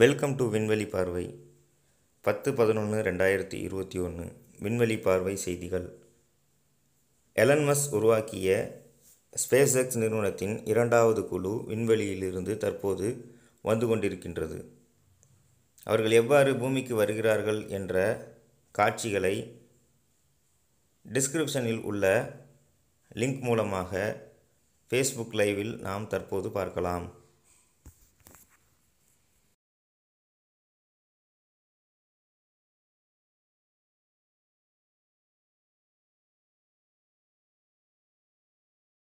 welcome to விண்வெளி பார்வை பத்து பதினொன்று ரெண்டாயிரத்தி இருபத்தி ஒன்று விண்வெளி பார்வை செய்திகள் எலன்மஸ் உருவாக்கிய ஸ்பேஸ்எக்ஸ் நிறுவனத்தின் இரண்டாவது குழு விண்வெளியிலிருந்து தற்போது வந்து கொண்டிருக்கின்றது அவர்கள் எவ்வாறு பூமிக்கு வருகிறார்கள் என்ற காட்சிகளை டிஸ்கிரிப்ஷனில் உள்ள லிங்க் மூலமாக ஃபேஸ்புக் லைவில் நாம் தற்போது பார்க்கலாம்